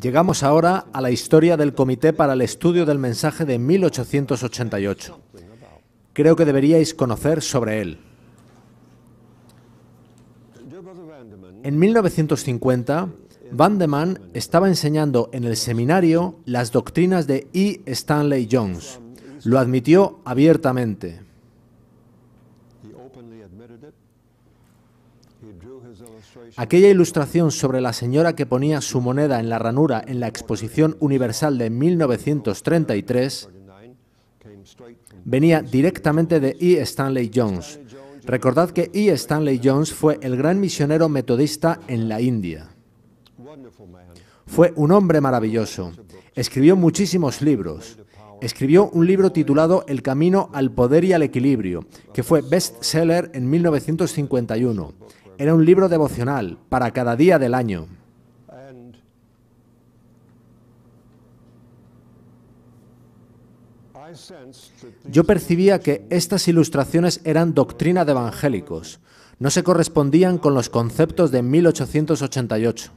Llegamos ahora a la historia del Comité para el Estudio del Mensaje de 1888. Creo que deberíais conocer sobre él. En 1950, Vandeman estaba enseñando en el seminario las doctrinas de E. Stanley Jones. Lo admitió abiertamente. Aquella ilustración sobre la señora que ponía su moneda en la ranura en la Exposición Universal de 1933 venía directamente de E. Stanley Jones. Recordad que E. Stanley Jones fue el gran misionero metodista en la India. Fue un hombre maravilloso. Escribió muchísimos libros. Escribió un libro titulado El camino al poder y al equilibrio, que fue bestseller en 1951. Era un libro devocional para cada día del año. Yo percibía que estas ilustraciones eran doctrina de evangélicos, no se correspondían con los conceptos de 1888.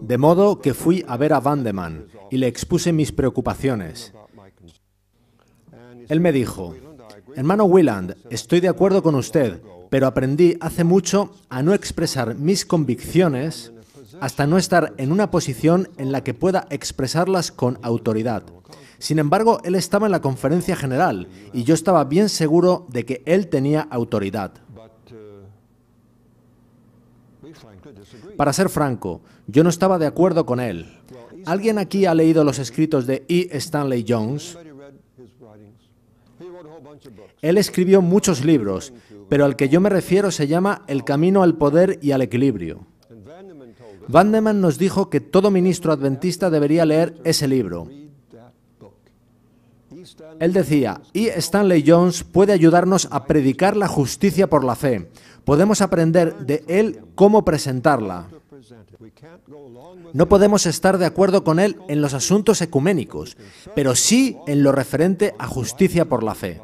De modo que fui a ver a Vandeman y le expuse mis preocupaciones. Él me dijo, Hermano Willand, estoy de acuerdo con usted, pero aprendí hace mucho a no expresar mis convicciones hasta no estar en una posición en la que pueda expresarlas con autoridad. Sin embargo, él estaba en la conferencia general y yo estaba bien seguro de que él tenía autoridad. Para ser franco, yo no estaba de acuerdo con él. ¿Alguien aquí ha leído los escritos de E. Stanley Jones? Él escribió muchos libros, pero al que yo me refiero se llama El camino al poder y al equilibrio. Vandeman nos dijo que todo ministro adventista debería leer ese libro. Él decía, y e. Stanley Jones puede ayudarnos a predicar la justicia por la fe. Podemos aprender de él cómo presentarla. No podemos estar de acuerdo con él en los asuntos ecuménicos, pero sí en lo referente a justicia por la fe.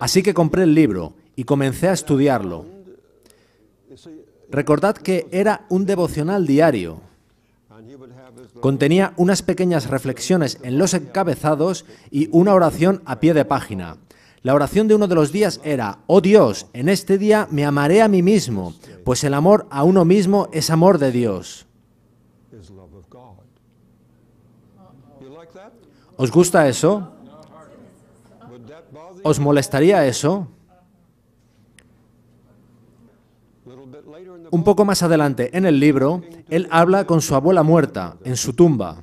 Así que compré el libro y comencé a estudiarlo. Recordad que era un devocional diario. Contenía unas pequeñas reflexiones en los encabezados y una oración a pie de página. La oración de uno de los días era, oh Dios, en este día me amaré a mí mismo, pues el amor a uno mismo es amor de Dios. ¿Os gusta eso? ¿Os molestaría eso? Un poco más adelante en el libro, él habla con su abuela muerta, en su tumba.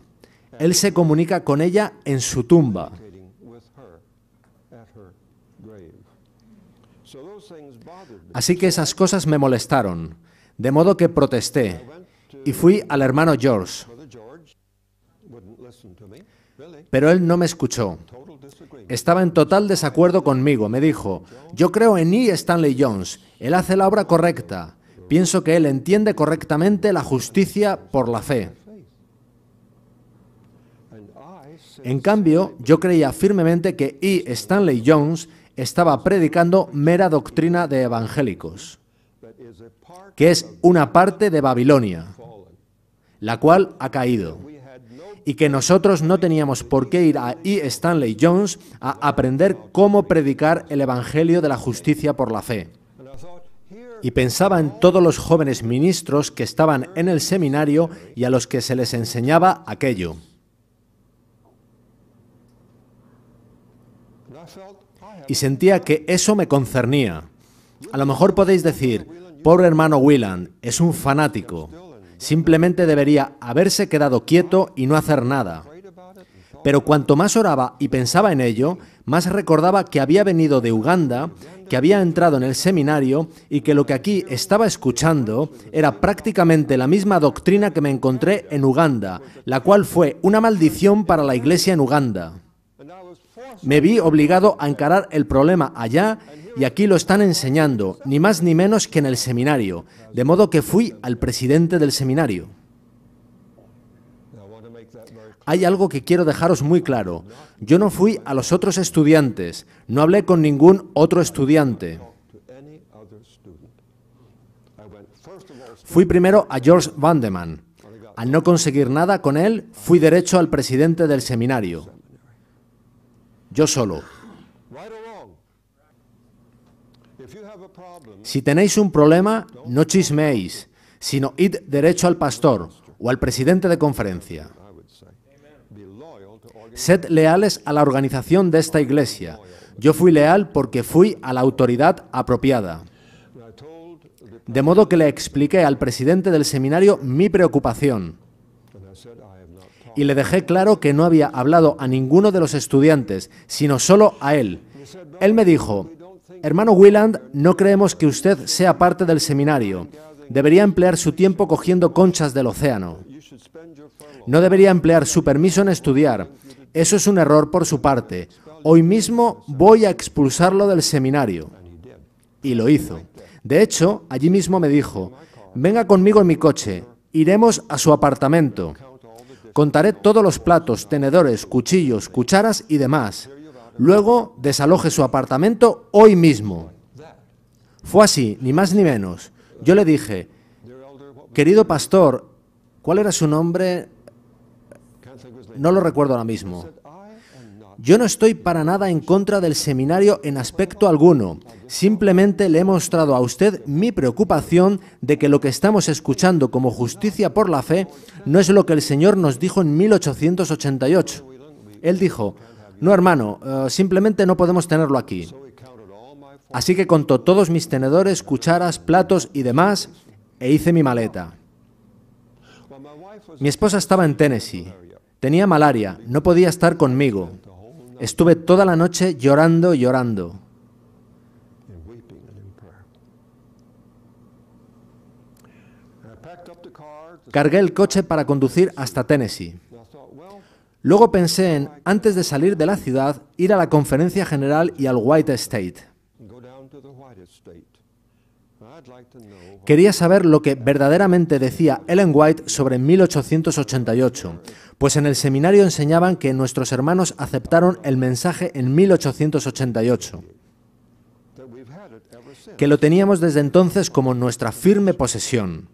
Él se comunica con ella en su tumba. Así que esas cosas me molestaron, de modo que protesté y fui al hermano George. Pero él no me escuchó estaba en total desacuerdo conmigo. Me dijo, yo creo en E. Stanley Jones, él hace la obra correcta. Pienso que él entiende correctamente la justicia por la fe. En cambio, yo creía firmemente que E. Stanley Jones estaba predicando mera doctrina de evangélicos, que es una parte de Babilonia, la cual ha caído y que nosotros no teníamos por qué ir a E. Stanley Jones a aprender cómo predicar el Evangelio de la justicia por la fe. Y pensaba en todos los jóvenes ministros que estaban en el seminario y a los que se les enseñaba aquello. Y sentía que eso me concernía. A lo mejor podéis decir, pobre hermano Willand, es un fanático. Simplemente debería haberse quedado quieto y no hacer nada. Pero cuanto más oraba y pensaba en ello, más recordaba que había venido de Uganda, que había entrado en el seminario y que lo que aquí estaba escuchando era prácticamente la misma doctrina que me encontré en Uganda, la cual fue una maldición para la iglesia en Uganda. Me vi obligado a encarar el problema allá y aquí lo están enseñando, ni más ni menos que en el seminario, de modo que fui al presidente del seminario. Hay algo que quiero dejaros muy claro. Yo no fui a los otros estudiantes, no hablé con ningún otro estudiante. Fui primero a George Vandeman. Al no conseguir nada con él, fui derecho al presidente del seminario yo solo. Si tenéis un problema, no chismeéis, sino id derecho al pastor o al presidente de conferencia. Sed leales a la organización de esta iglesia. Yo fui leal porque fui a la autoridad apropiada. De modo que le expliqué al presidente del seminario mi preocupación y le dejé claro que no había hablado a ninguno de los estudiantes, sino solo a él. Él me dijo, hermano Willand, no creemos que usted sea parte del seminario. Debería emplear su tiempo cogiendo conchas del océano. No debería emplear su permiso en estudiar. Eso es un error por su parte. Hoy mismo voy a expulsarlo del seminario. Y lo hizo. De hecho, allí mismo me dijo, venga conmigo en mi coche, iremos a su apartamento. Contaré todos los platos, tenedores, cuchillos, cucharas y demás. Luego desaloje su apartamento hoy mismo. Fue así, ni más ni menos. Yo le dije, querido pastor, ¿cuál era su nombre? No lo recuerdo ahora mismo. Yo no estoy para nada en contra del seminario en aspecto alguno. Simplemente le he mostrado a usted mi preocupación de que lo que estamos escuchando como justicia por la fe no es lo que el Señor nos dijo en 1888. Él dijo, no hermano, eh, simplemente no podemos tenerlo aquí. Así que contó todos mis tenedores, cucharas, platos y demás e hice mi maleta. Mi esposa estaba en Tennessee. Tenía malaria, no podía estar conmigo. Estuve toda la noche llorando, llorando. Cargué el coche para conducir hasta Tennessee. Luego pensé en, antes de salir de la ciudad, ir a la conferencia general y al White Estate. Quería saber lo que verdaderamente decía Ellen White sobre 1888, pues en el seminario enseñaban que nuestros hermanos aceptaron el mensaje en 1888, que lo teníamos desde entonces como nuestra firme posesión.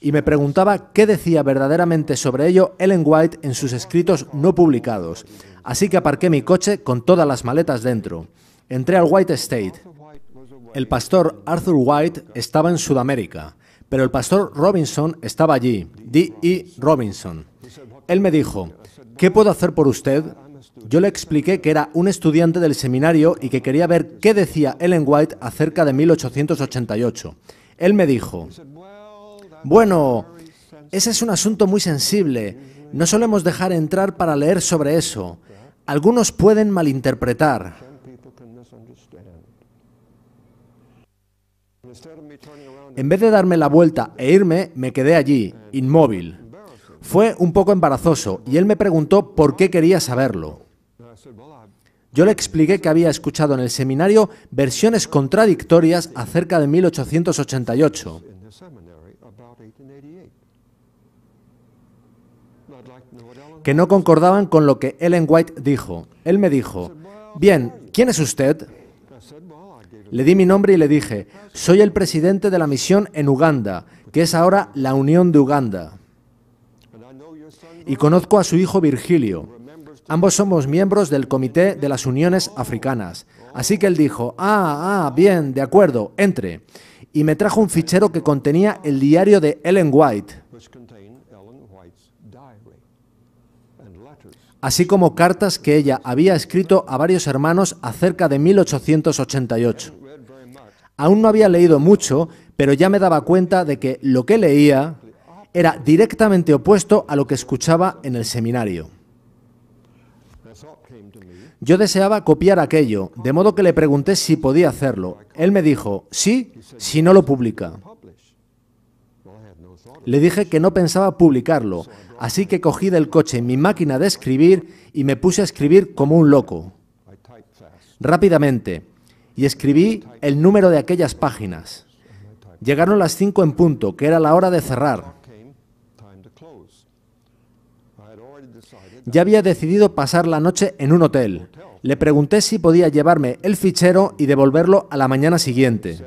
Y me preguntaba qué decía verdaderamente sobre ello Ellen White en sus escritos no publicados, así que aparqué mi coche con todas las maletas dentro. Entré al White Estate. El pastor Arthur White estaba en Sudamérica, pero el pastor Robinson estaba allí, D.E. Robinson. Él me dijo, ¿qué puedo hacer por usted? Yo le expliqué que era un estudiante del seminario y que quería ver qué decía Ellen White acerca de 1888. Él me dijo, bueno, ese es un asunto muy sensible. No solemos dejar entrar para leer sobre eso. Algunos pueden malinterpretar. En vez de darme la vuelta e irme, me quedé allí, inmóvil. Fue un poco embarazoso y él me preguntó por qué quería saberlo. Yo le expliqué que había escuchado en el seminario versiones contradictorias acerca de 1888. que no concordaban con lo que Ellen White dijo. Él me dijo, bien, ¿quién es usted? Le di mi nombre y le dije, soy el presidente de la misión en Uganda, que es ahora la Unión de Uganda. Y conozco a su hijo Virgilio. Ambos somos miembros del Comité de las Uniones Africanas. Así que él dijo, ah, ah, bien, de acuerdo, entre. Y me trajo un fichero que contenía el diario de Ellen White. así como cartas que ella había escrito a varios hermanos acerca de 1888. Aún no había leído mucho, pero ya me daba cuenta de que lo que leía era directamente opuesto a lo que escuchaba en el seminario. Yo deseaba copiar aquello, de modo que le pregunté si podía hacerlo. Él me dijo, sí, si no lo publica. Le dije que no pensaba publicarlo, así que cogí del coche mi máquina de escribir y me puse a escribir como un loco. Rápidamente, y escribí el número de aquellas páginas. Llegaron las cinco en punto, que era la hora de cerrar. Ya había decidido pasar la noche en un hotel. Le pregunté si podía llevarme el fichero y devolverlo a la mañana siguiente.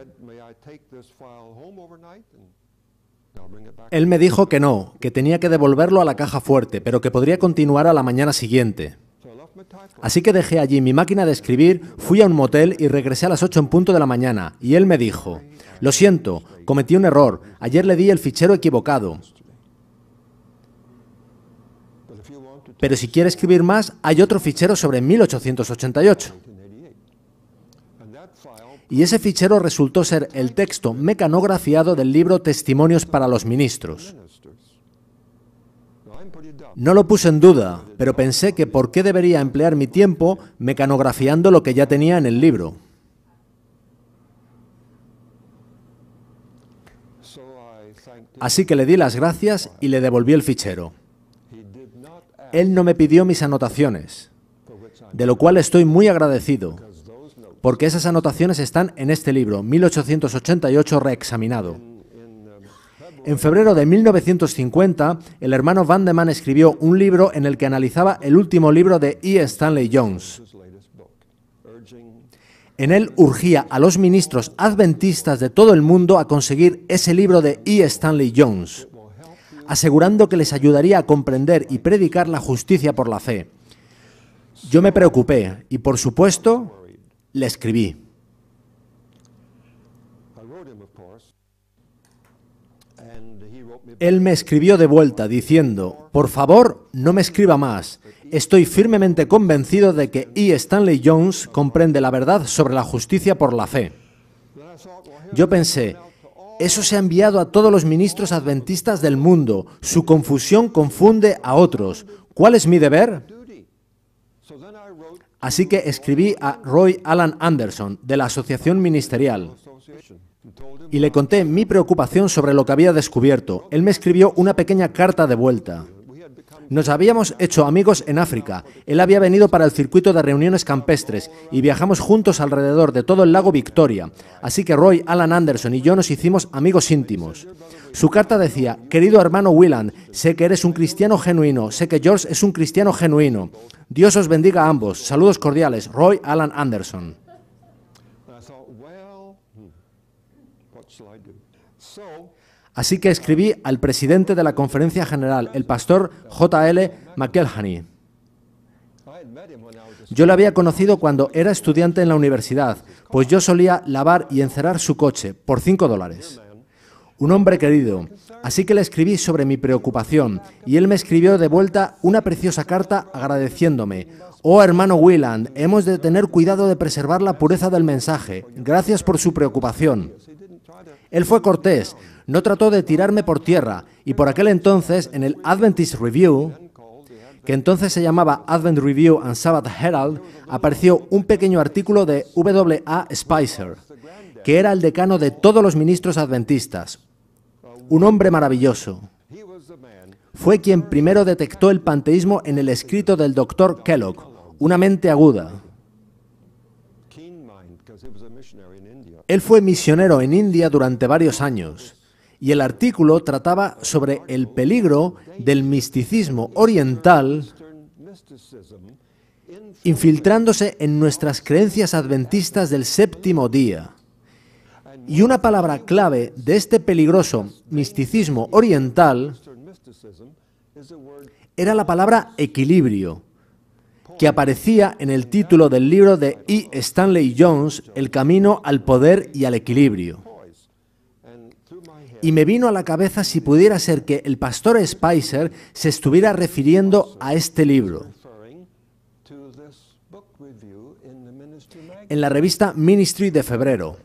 Él me dijo que no, que tenía que devolverlo a la caja fuerte, pero que podría continuar a la mañana siguiente. Así que dejé allí mi máquina de escribir, fui a un motel y regresé a las 8 en punto de la mañana, y él me dijo, lo siento, cometí un error, ayer le di el fichero equivocado. Pero si quiere escribir más, hay otro fichero sobre 1888 y ese fichero resultó ser el texto mecanografiado del libro Testimonios para los Ministros. No lo puse en duda, pero pensé que por qué debería emplear mi tiempo mecanografiando lo que ya tenía en el libro. Así que le di las gracias y le devolví el fichero. Él no me pidió mis anotaciones, de lo cual estoy muy agradecido porque esas anotaciones están en este libro, 1888 reexaminado. En febrero de 1950, el hermano Vandeman escribió un libro en el que analizaba el último libro de E. Stanley Jones. En él urgía a los ministros adventistas de todo el mundo a conseguir ese libro de E. Stanley Jones, asegurando que les ayudaría a comprender y predicar la justicia por la fe. Yo me preocupé y, por supuesto, le escribí. Él me escribió de vuelta diciendo, por favor, no me escriba más. Estoy firmemente convencido de que E. Stanley Jones comprende la verdad sobre la justicia por la fe. Yo pensé, eso se ha enviado a todos los ministros adventistas del mundo. Su confusión confunde a otros. ¿Cuál es mi deber? Así que escribí a Roy Alan Anderson, de la Asociación Ministerial, y le conté mi preocupación sobre lo que había descubierto. Él me escribió una pequeña carta de vuelta. Nos habíamos hecho amigos en África. Él había venido para el circuito de reuniones campestres y viajamos juntos alrededor de todo el lago Victoria. Así que Roy, Alan Anderson y yo nos hicimos amigos íntimos. Su carta decía, querido hermano Willand, sé que eres un cristiano genuino, sé que George es un cristiano genuino. Dios os bendiga a ambos. Saludos cordiales, Roy Alan Anderson. Así que escribí al presidente de la conferencia general, el pastor J.L. McElhaney. Yo lo había conocido cuando era estudiante en la universidad, pues yo solía lavar y encerrar su coche por 5 dólares. Un hombre querido, así que le escribí sobre mi preocupación y él me escribió de vuelta una preciosa carta agradeciéndome. Oh hermano Wieland, hemos de tener cuidado de preservar la pureza del mensaje. Gracias por su preocupación. Él fue cortés, no trató de tirarme por tierra y por aquel entonces en el Adventist Review, que entonces se llamaba Advent Review and Sabbath Herald, apareció un pequeño artículo de W.A. Spicer, que era el decano de todos los ministros adventistas, un hombre maravilloso. Fue quien primero detectó el panteísmo en el escrito del doctor Kellogg, una mente aguda. Él fue misionero en India durante varios años y el artículo trataba sobre el peligro del misticismo oriental infiltrándose en nuestras creencias adventistas del séptimo día. Y una palabra clave de este peligroso misticismo oriental era la palabra equilibrio, que aparecía en el título del libro de E. Stanley Jones, El camino al poder y al equilibrio y me vino a la cabeza si pudiera ser que el pastor Spicer se estuviera refiriendo a este libro. En la revista Ministry de febrero,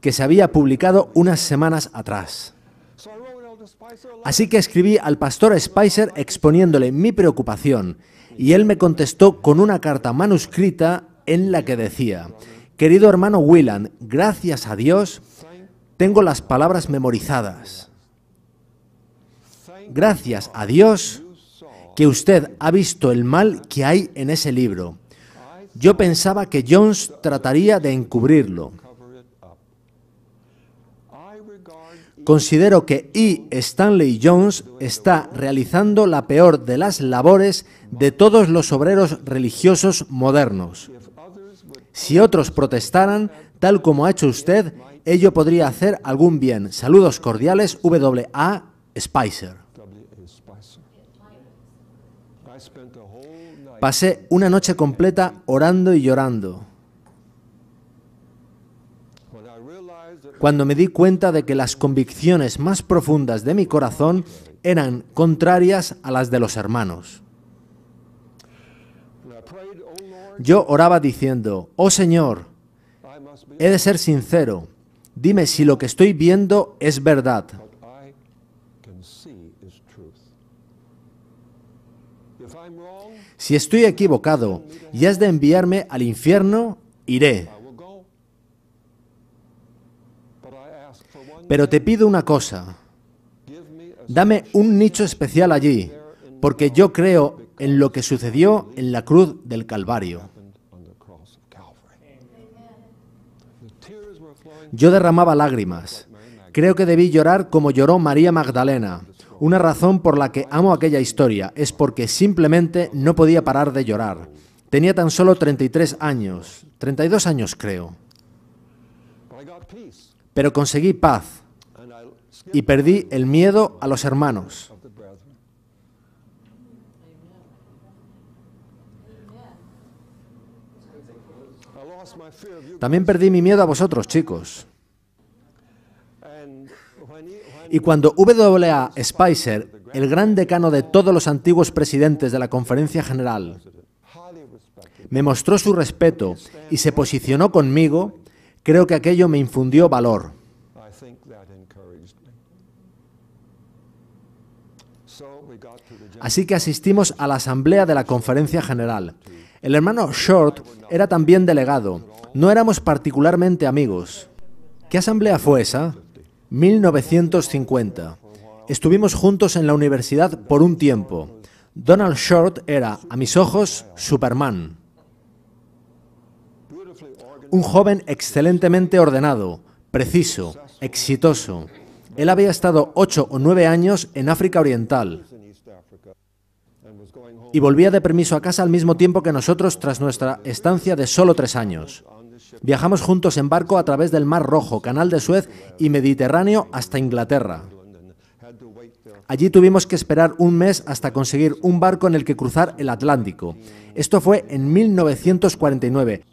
que se había publicado unas semanas atrás. Así que escribí al pastor Spicer exponiéndole mi preocupación y él me contestó con una carta manuscrita en la que decía, Querido hermano Willan, gracias a Dios tengo las palabras memorizadas. Gracias a Dios que usted ha visto el mal que hay en ese libro. Yo pensaba que Jones trataría de encubrirlo. Considero que E. Stanley Jones está realizando la peor de las labores de todos los obreros religiosos modernos. Si otros protestaran, tal como ha hecho usted, ello podría hacer algún bien. Saludos cordiales, W.A. Spicer. Pasé una noche completa orando y llorando. Cuando me di cuenta de que las convicciones más profundas de mi corazón eran contrarias a las de los hermanos. Yo oraba diciendo, oh Señor, he de ser sincero, Dime si lo que estoy viendo es verdad. Si estoy equivocado y has de enviarme al infierno, iré. Pero te pido una cosa. Dame un nicho especial allí, porque yo creo en lo que sucedió en la cruz del Calvario. Yo derramaba lágrimas. Creo que debí llorar como lloró María Magdalena. Una razón por la que amo aquella historia es porque simplemente no podía parar de llorar. Tenía tan solo 33 años, 32 años creo. Pero conseguí paz y perdí el miedo a los hermanos. También perdí mi miedo a vosotros, chicos. Y cuando W.A. Spicer, el gran decano de todos los antiguos presidentes de la Conferencia General, me mostró su respeto y se posicionó conmigo, creo que aquello me infundió valor. Así que asistimos a la Asamblea de la Conferencia General el hermano Short era también delegado. No éramos particularmente amigos. ¿Qué asamblea fue esa? 1950. Estuvimos juntos en la universidad por un tiempo. Donald Short era, a mis ojos, Superman. Un joven excelentemente ordenado, preciso, exitoso. Él había estado ocho o nueve años en África Oriental y volvía de permiso a casa al mismo tiempo que nosotros tras nuestra estancia de solo tres años. Viajamos juntos en barco a través del Mar Rojo, Canal de Suez y Mediterráneo hasta Inglaterra. Allí tuvimos que esperar un mes hasta conseguir un barco en el que cruzar el Atlántico. Esto fue en 1949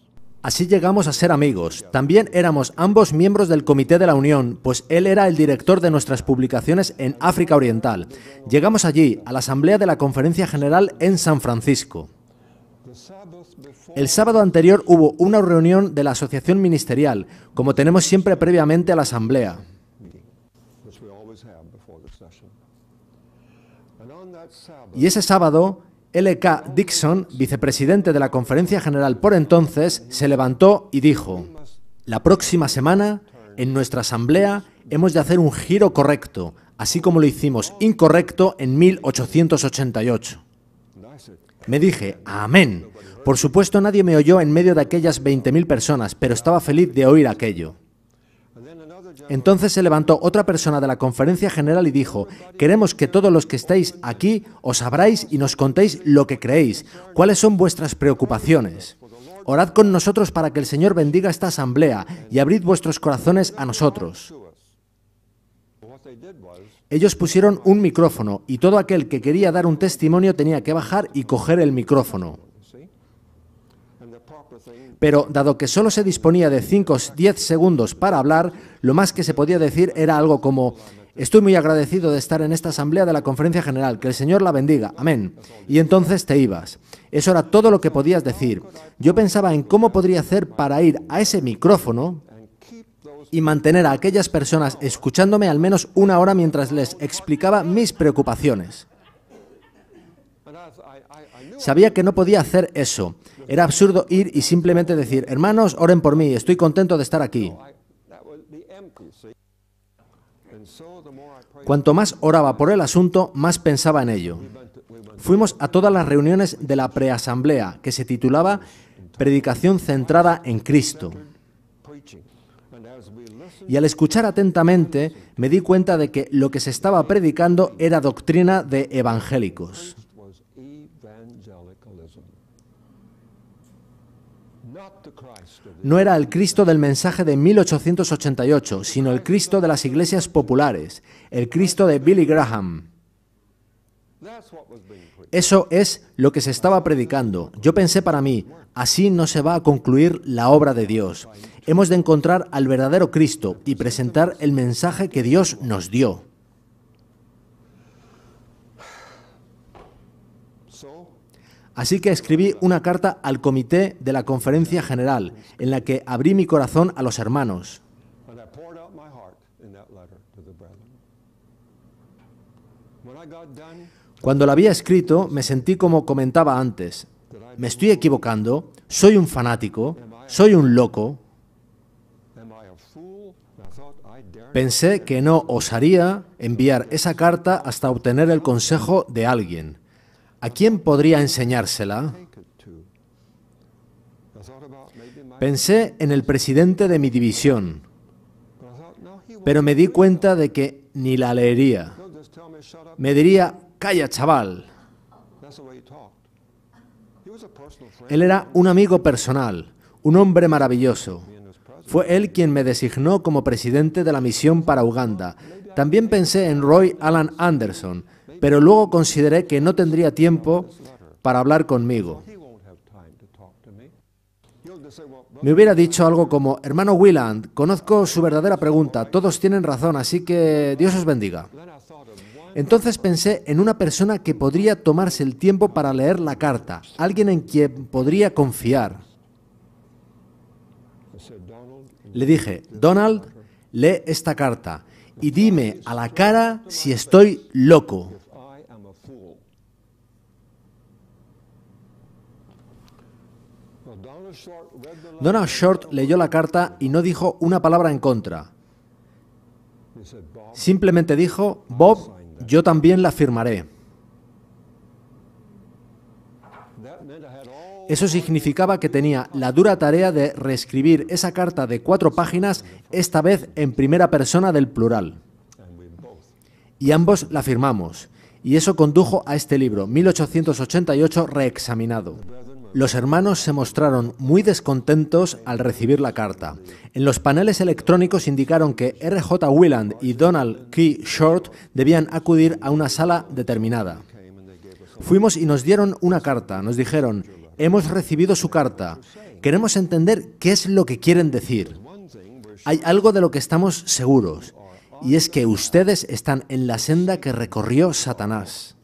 Así llegamos a ser amigos. También éramos ambos miembros del Comité de la Unión, pues él era el director de nuestras publicaciones en África Oriental. Llegamos allí, a la Asamblea de la Conferencia General en San Francisco. El sábado anterior hubo una reunión de la Asociación Ministerial, como tenemos siempre previamente a la Asamblea. Y ese sábado L.K. Dixon, vicepresidente de la Conferencia General por entonces, se levantó y dijo, la próxima semana, en nuestra asamblea, hemos de hacer un giro correcto, así como lo hicimos incorrecto en 1888. Me dije, amén. Por supuesto nadie me oyó en medio de aquellas 20.000 personas, pero estaba feliz de oír aquello. Entonces se levantó otra persona de la conferencia general y dijo, queremos que todos los que estáis aquí os abráis y nos contéis lo que creéis, cuáles son vuestras preocupaciones. Orad con nosotros para que el Señor bendiga esta asamblea y abrid vuestros corazones a nosotros. Ellos pusieron un micrófono y todo aquel que quería dar un testimonio tenía que bajar y coger el micrófono. Pero dado que solo se disponía de 5 o 10 segundos para hablar, lo más que se podía decir era algo como, estoy muy agradecido de estar en esta asamblea de la conferencia general, que el Señor la bendiga, amén. Y entonces te ibas. Eso era todo lo que podías decir. Yo pensaba en cómo podría hacer para ir a ese micrófono y mantener a aquellas personas escuchándome al menos una hora mientras les explicaba mis preocupaciones. Sabía que no podía hacer eso era absurdo ir y simplemente decir, hermanos, oren por mí, estoy contento de estar aquí. Cuanto más oraba por el asunto, más pensaba en ello. Fuimos a todas las reuniones de la preasamblea, que se titulaba Predicación centrada en Cristo. Y al escuchar atentamente, me di cuenta de que lo que se estaba predicando era doctrina de evangélicos. no era el Cristo del mensaje de 1888, sino el Cristo de las iglesias populares, el Cristo de Billy Graham. Eso es lo que se estaba predicando. Yo pensé para mí, así no se va a concluir la obra de Dios. Hemos de encontrar al verdadero Cristo y presentar el mensaje que Dios nos dio. Así que escribí una carta al comité de la conferencia general en la que abrí mi corazón a los hermanos. Cuando la había escrito me sentí como comentaba antes. Me estoy equivocando, soy un fanático, soy un loco. Pensé que no osaría enviar esa carta hasta obtener el consejo de alguien. ¿A quién podría enseñársela? Pensé en el presidente de mi división, pero me di cuenta de que ni la leería. Me diría, calla chaval. Él era un amigo personal, un hombre maravilloso. Fue él quien me designó como presidente de la misión para Uganda. También pensé en Roy Alan Anderson, pero luego consideré que no tendría tiempo para hablar conmigo. Me hubiera dicho algo como, hermano Willand, conozco su verdadera pregunta, todos tienen razón, así que Dios os bendiga. Entonces pensé en una persona que podría tomarse el tiempo para leer la carta, alguien en quien podría confiar. Le dije, Donald, lee esta carta y dime a la cara si estoy loco. Donald Short leyó la carta y no dijo una palabra en contra. Simplemente dijo, Bob, yo también la firmaré. Eso significaba que tenía la dura tarea de reescribir esa carta de cuatro páginas, esta vez en primera persona del plural. Y ambos la firmamos. Y eso condujo a este libro, 1888 reexaminado. Los hermanos se mostraron muy descontentos al recibir la carta. En los paneles electrónicos indicaron que RJ Willand y Donald Key Short debían acudir a una sala determinada. Fuimos y nos dieron una carta. Nos dijeron, hemos recibido su carta. Queremos entender qué es lo que quieren decir. Hay algo de lo que estamos seguros, y es que ustedes están en la senda que recorrió Satanás.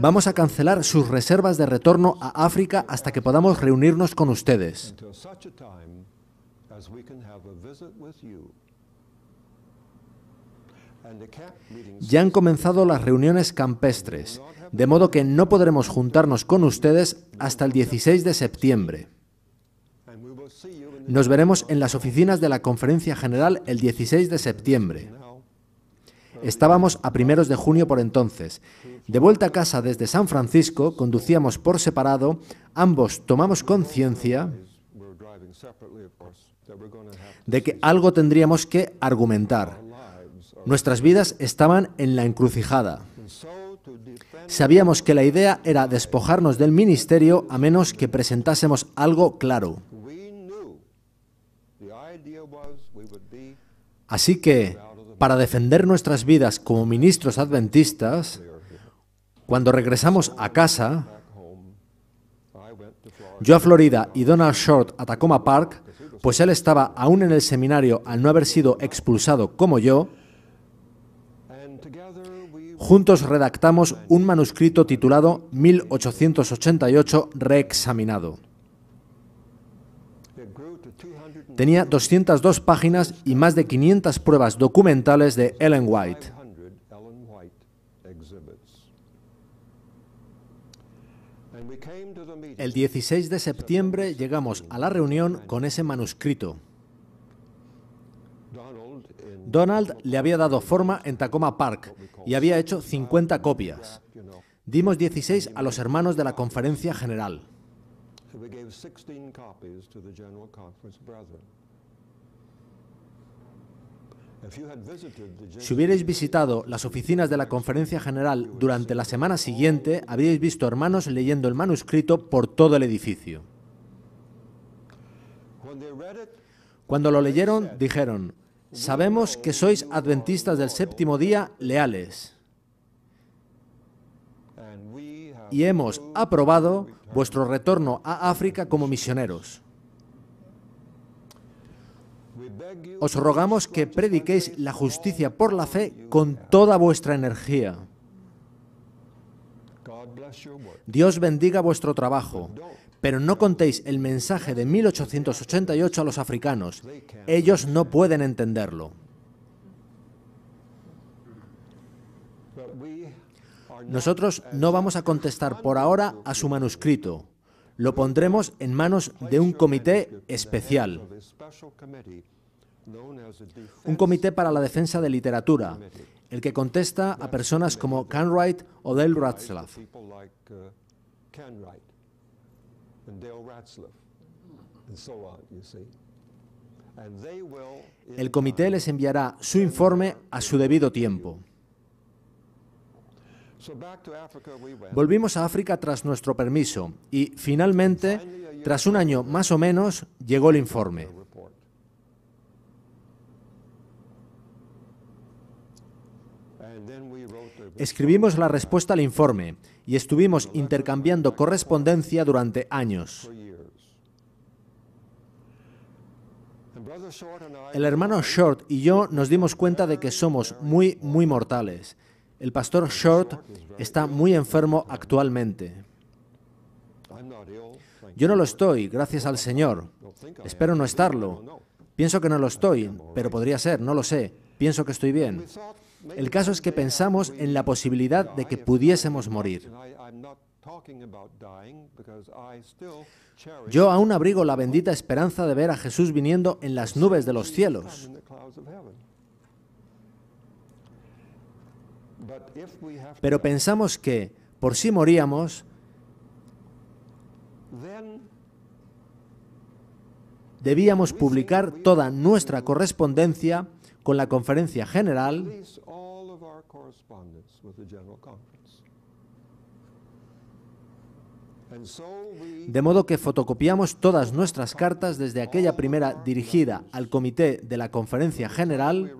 Vamos a cancelar sus reservas de retorno a África hasta que podamos reunirnos con ustedes. Ya han comenzado las reuniones campestres, de modo que no podremos juntarnos con ustedes hasta el 16 de septiembre. Nos veremos en las oficinas de la Conferencia General el 16 de septiembre. Estábamos a primeros de junio por entonces. De vuelta a casa desde San Francisco, conducíamos por separado, ambos tomamos conciencia de que algo tendríamos que argumentar. Nuestras vidas estaban en la encrucijada. Sabíamos que la idea era despojarnos del ministerio a menos que presentásemos algo claro. Así que para defender nuestras vidas como ministros adventistas, cuando regresamos a casa, yo a Florida y Donald Short a Tacoma Park, pues él estaba aún en el seminario al no haber sido expulsado como yo, juntos redactamos un manuscrito titulado 1888 reexaminado. Tenía 202 páginas y más de 500 pruebas documentales de Ellen White. El 16 de septiembre llegamos a la reunión con ese manuscrito. Donald le había dado forma en Tacoma Park y había hecho 50 copias. Dimos 16 a los hermanos de la conferencia general. Si hubierais visitado las oficinas de la Conferencia General durante la semana siguiente, habríais visto hermanos leyendo el manuscrito por todo el edificio. Cuando lo leyeron, dijeron, sabemos que sois adventistas del séptimo día leales. y hemos aprobado vuestro retorno a África como misioneros. Os rogamos que prediquéis la justicia por la fe con toda vuestra energía. Dios bendiga vuestro trabajo, pero no contéis el mensaje de 1888 a los africanos. Ellos no pueden entenderlo. Nosotros no vamos a contestar por ahora a su manuscrito. Lo pondremos en manos de un comité especial. Un comité para la defensa de literatura, el que contesta a personas como Canwright o Dale Ratzlaff. El comité les enviará su informe a su debido tiempo. Volvimos a África tras nuestro permiso y finalmente, tras un año más o menos, llegó el informe. Escribimos la respuesta al informe y estuvimos intercambiando correspondencia durante años. El hermano Short y yo nos dimos cuenta de que somos muy, muy mortales el pastor Short está muy enfermo actualmente. Yo no lo estoy, gracias al Señor. Espero no estarlo. Pienso que no lo estoy, pero podría ser, no lo sé. Pienso que estoy bien. El caso es que pensamos en la posibilidad de que pudiésemos morir. Yo aún abrigo la bendita esperanza de ver a Jesús viniendo en las nubes de los cielos. Pero pensamos que por si moríamos, debíamos publicar toda nuestra correspondencia con la conferencia general de modo que fotocopiamos todas nuestras cartas desde aquella primera dirigida al comité de la conferencia general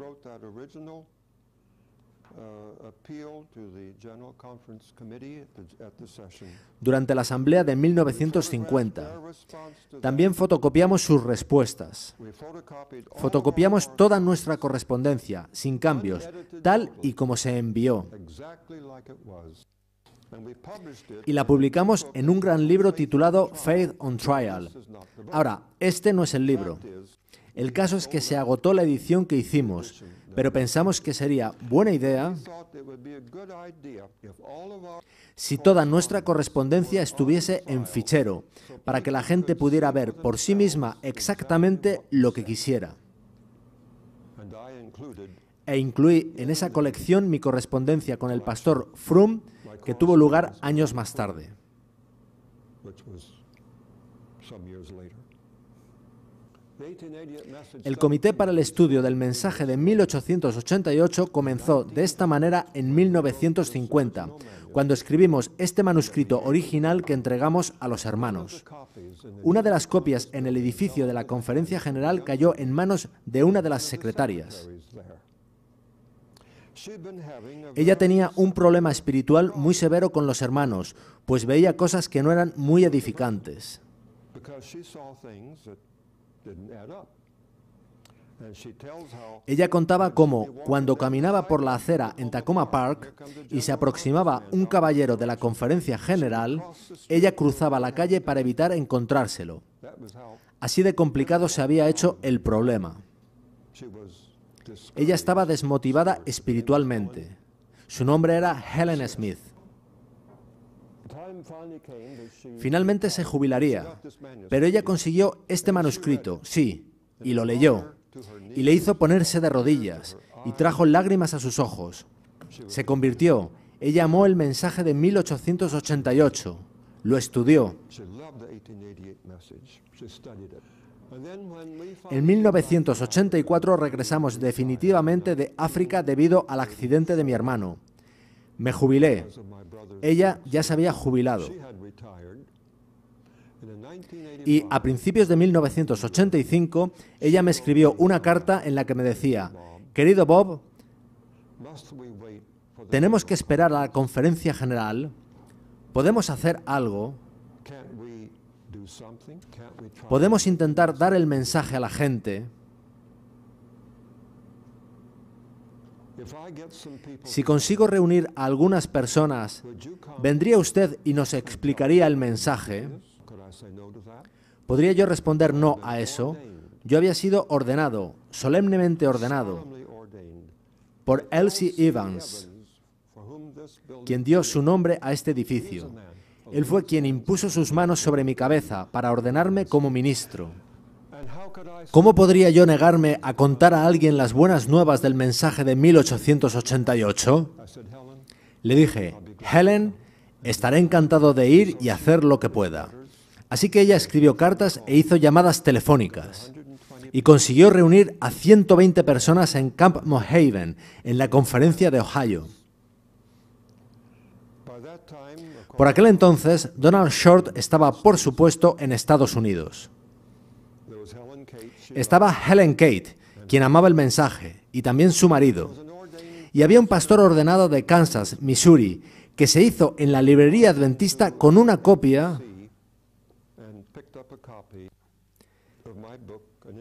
durante la Asamblea de 1950. También fotocopiamos sus respuestas. Fotocopiamos toda nuestra correspondencia, sin cambios, tal y como se envió. Y la publicamos en un gran libro titulado Faith on Trial. Ahora, este no es el libro. El caso es que se agotó la edición que hicimos, pero pensamos que sería buena idea si toda nuestra correspondencia estuviese en fichero, para que la gente pudiera ver por sí misma exactamente lo que quisiera. E incluí en esa colección mi correspondencia con el pastor Frum, que tuvo lugar años más tarde. El Comité para el Estudio del Mensaje de 1888 comenzó de esta manera en 1950, cuando escribimos este manuscrito original que entregamos a los hermanos. Una de las copias en el edificio de la Conferencia General cayó en manos de una de las secretarias. Ella tenía un problema espiritual muy severo con los hermanos, pues veía cosas que no eran muy edificantes. Ella contaba cómo, cuando caminaba por la acera en Tacoma Park y se aproximaba un caballero de la conferencia general, ella cruzaba la calle para evitar encontrárselo. Así de complicado se había hecho el problema. Ella estaba desmotivada espiritualmente. Su nombre era Helen Smith. Finalmente se jubilaría, pero ella consiguió este manuscrito, sí, y lo leyó, y le hizo ponerse de rodillas, y trajo lágrimas a sus ojos. Se convirtió, ella amó el mensaje de 1888, lo estudió. En 1984 regresamos definitivamente de África debido al accidente de mi hermano. Me jubilé. Ella ya se había jubilado. Y a principios de 1985, ella me escribió una carta en la que me decía, querido Bob, tenemos que esperar a la conferencia general, podemos hacer algo, podemos intentar dar el mensaje a la gente, Si consigo reunir a algunas personas, ¿vendría usted y nos explicaría el mensaje? ¿Podría yo responder no a eso? Yo había sido ordenado, solemnemente ordenado, por Elsie Evans, quien dio su nombre a este edificio. Él fue quien impuso sus manos sobre mi cabeza para ordenarme como ministro. ¿Cómo podría yo negarme a contar a alguien las buenas nuevas del mensaje de 1888? Le dije, Helen, estaré encantado de ir y hacer lo que pueda. Así que ella escribió cartas e hizo llamadas telefónicas y consiguió reunir a 120 personas en Camp Mohaven, en la conferencia de Ohio. Por aquel entonces, Donald Short estaba, por supuesto, en Estados Unidos. Estaba Helen Kate, quien amaba el mensaje, y también su marido. Y había un pastor ordenado de Kansas, Missouri, que se hizo en la librería adventista con una copia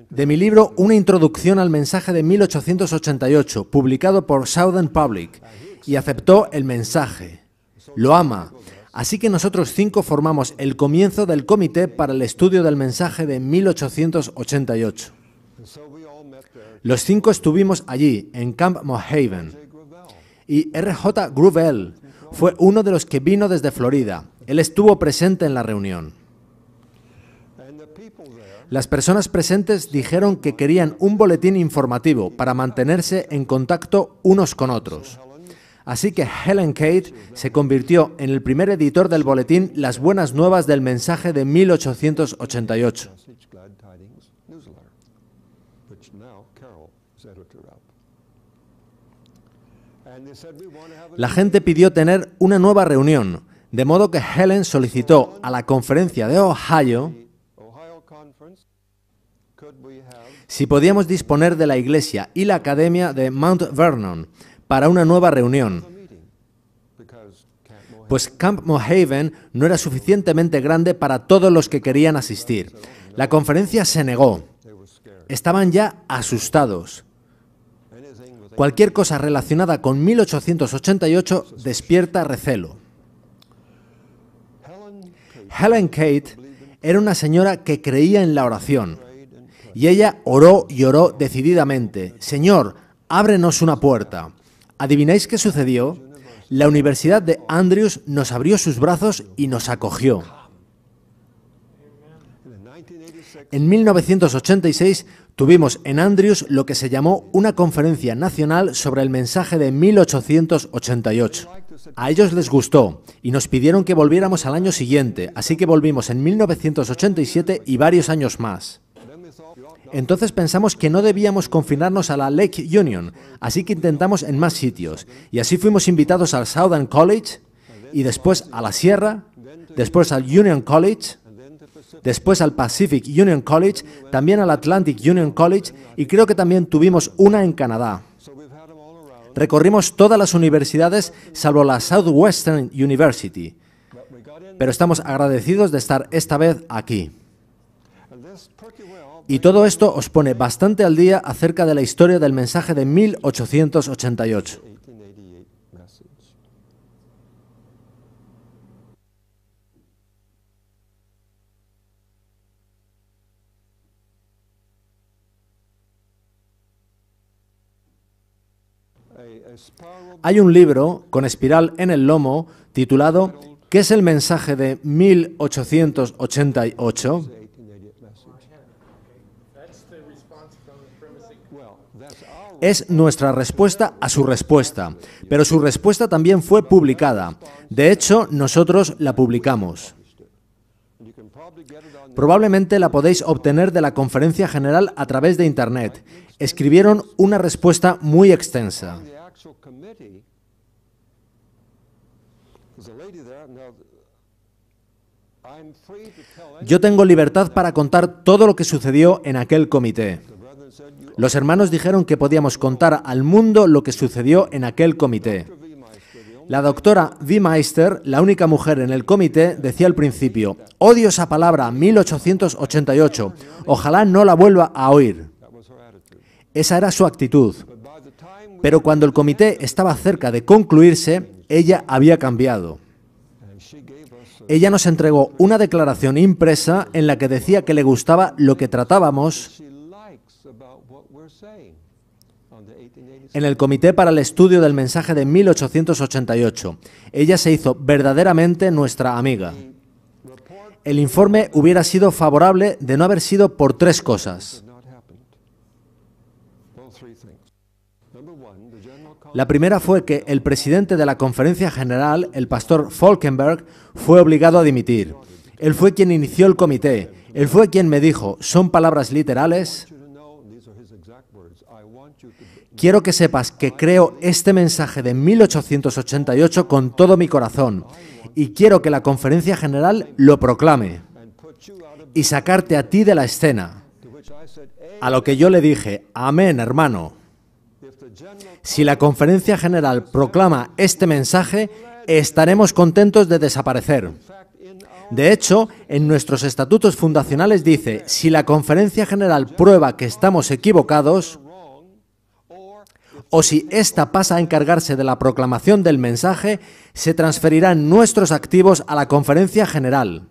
de mi libro Una introducción al mensaje de 1888, publicado por Southern Public, y aceptó el mensaje. Lo ama Así que nosotros cinco formamos el comienzo del Comité para el Estudio del Mensaje de 1888. Los cinco estuvimos allí, en Camp Mohaven, y R.J. Gruvel fue uno de los que vino desde Florida. Él estuvo presente en la reunión. Las personas presentes dijeron que querían un boletín informativo para mantenerse en contacto unos con otros. Así que Helen Kate se convirtió en el primer editor del boletín Las Buenas Nuevas del Mensaje de 1888. La gente pidió tener una nueva reunión, de modo que Helen solicitó a la conferencia de Ohio si podíamos disponer de la iglesia y la academia de Mount Vernon para una nueva reunión, pues Camp Mohaven no era suficientemente grande para todos los que querían asistir. La conferencia se negó. Estaban ya asustados. Cualquier cosa relacionada con 1888 despierta recelo. Helen Kate era una señora que creía en la oración. Y ella oró y oró decididamente, Señor, ábrenos una puerta. ¿Adivináis qué sucedió? La Universidad de Andrews nos abrió sus brazos y nos acogió. En 1986 tuvimos en Andrews lo que se llamó una conferencia nacional sobre el mensaje de 1888. A ellos les gustó y nos pidieron que volviéramos al año siguiente, así que volvimos en 1987 y varios años más. Entonces pensamos que no debíamos confinarnos a la Lake Union, así que intentamos en más sitios. Y así fuimos invitados al Southern College y después a la Sierra, después al Union College, después al Pacific Union College, también al Atlantic Union College y creo que también tuvimos una en Canadá. Recorrimos todas las universidades salvo la Southwestern University, pero estamos agradecidos de estar esta vez aquí. Y todo esto os pone bastante al día acerca de la historia del mensaje de 1888. Hay un libro con espiral en el lomo titulado ¿Qué es el mensaje de 1888? es nuestra respuesta a su respuesta, pero su respuesta también fue publicada. De hecho, nosotros la publicamos. Probablemente la podéis obtener de la conferencia general a través de Internet. Escribieron una respuesta muy extensa. Yo tengo libertad para contar todo lo que sucedió en aquel comité. Los hermanos dijeron que podíamos contar al mundo lo que sucedió en aquel comité. La doctora V. Meister, la única mujer en el comité, decía al principio, odio esa palabra 1888, ojalá no la vuelva a oír. Esa era su actitud. Pero cuando el comité estaba cerca de concluirse, ella había cambiado. Ella nos entregó una declaración impresa en la que decía que le gustaba lo que tratábamos en el Comité para el Estudio del Mensaje de 1888, ella se hizo verdaderamente nuestra amiga. El informe hubiera sido favorable de no haber sido por tres cosas. La primera fue que el presidente de la Conferencia General, el pastor Falkenberg, fue obligado a dimitir. Él fue quien inició el comité. Él fue quien me dijo, son palabras literales, Quiero que sepas que creo este mensaje de 1888 con todo mi corazón y quiero que la conferencia general lo proclame y sacarte a ti de la escena. A lo que yo le dije, amén hermano. Si la conferencia general proclama este mensaje, estaremos contentos de desaparecer. De hecho, en nuestros estatutos fundacionales dice, si la conferencia general prueba que estamos equivocados, o si ésta pasa a encargarse de la proclamación del mensaje, se transferirán nuestros activos a la Conferencia General.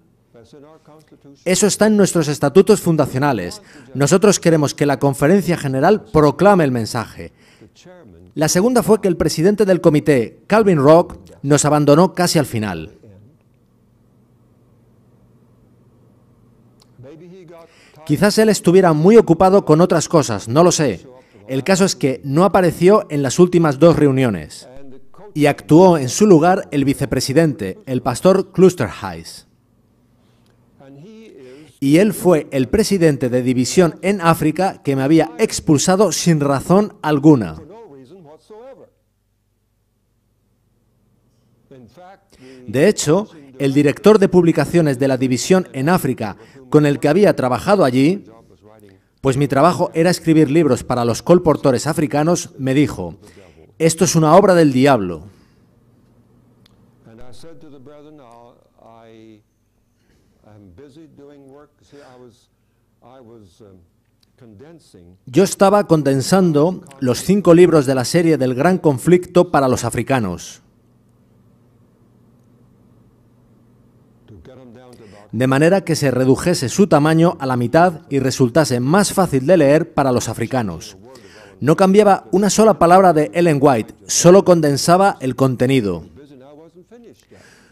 Eso está en nuestros estatutos fundacionales. Nosotros queremos que la Conferencia General proclame el mensaje. La segunda fue que el presidente del comité, Calvin Rock, nos abandonó casi al final. Quizás él estuviera muy ocupado con otras cosas, no lo sé. El caso es que no apareció en las últimas dos reuniones y actuó en su lugar el vicepresidente, el pastor Klusterheis. Y él fue el presidente de división en África que me había expulsado sin razón alguna. De hecho, el director de publicaciones de la división en África con el que había trabajado allí, pues mi trabajo era escribir libros para los colportores africanos, me dijo, esto es una obra del diablo. Yo estaba condensando los cinco libros de la serie del gran conflicto para los africanos. de manera que se redujese su tamaño a la mitad y resultase más fácil de leer para los africanos. No cambiaba una sola palabra de Ellen White, solo condensaba el contenido.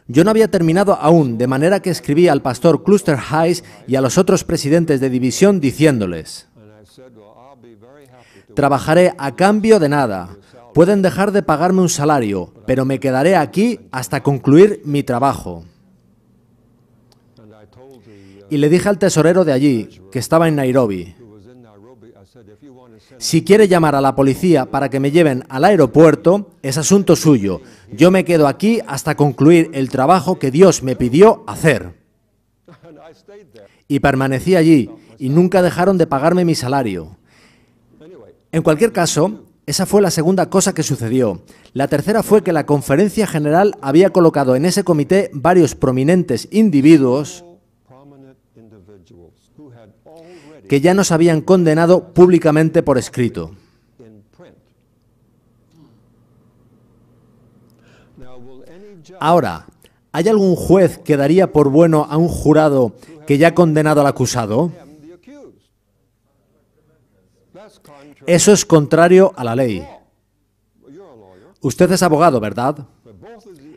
Yo no había terminado aún, de manera que escribí al pastor Cluster Heiss y a los otros presidentes de división diciéndoles, trabajaré a cambio de nada. Pueden dejar de pagarme un salario, pero me quedaré aquí hasta concluir mi trabajo y le dije al tesorero de allí, que estaba en Nairobi, si quiere llamar a la policía para que me lleven al aeropuerto, es asunto suyo. Yo me quedo aquí hasta concluir el trabajo que Dios me pidió hacer. Y permanecí allí y nunca dejaron de pagarme mi salario. En cualquier caso, esa fue la segunda cosa que sucedió. La tercera fue que la Conferencia General había colocado en ese comité varios prominentes individuos que ya nos habían condenado públicamente por escrito. Ahora, ¿hay algún juez que daría por bueno a un jurado que ya ha condenado al acusado? Eso es contrario a la ley. Usted es abogado, ¿verdad?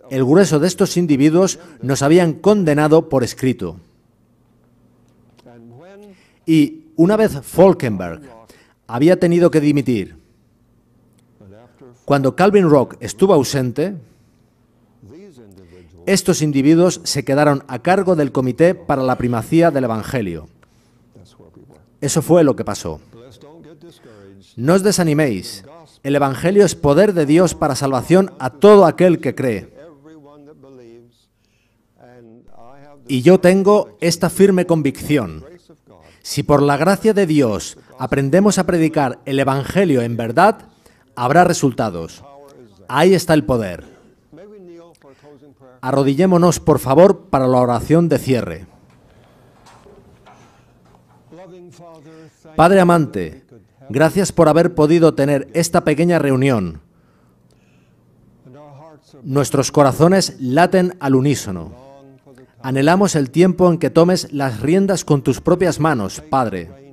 El grueso de estos individuos nos habían condenado por escrito. Y una vez Falkenberg había tenido que dimitir, cuando Calvin Rock estuvo ausente, estos individuos se quedaron a cargo del Comité para la Primacía del Evangelio. Eso fue lo que pasó. No os desaniméis. El Evangelio es poder de Dios para salvación a todo aquel que cree. Y yo tengo esta firme convicción. Si por la gracia de Dios aprendemos a predicar el Evangelio en verdad, habrá resultados. Ahí está el poder. Arrodillémonos, por favor, para la oración de cierre. Padre amante, gracias por haber podido tener esta pequeña reunión. Nuestros corazones laten al unísono. Anhelamos el tiempo en que tomes las riendas con tus propias manos, Padre.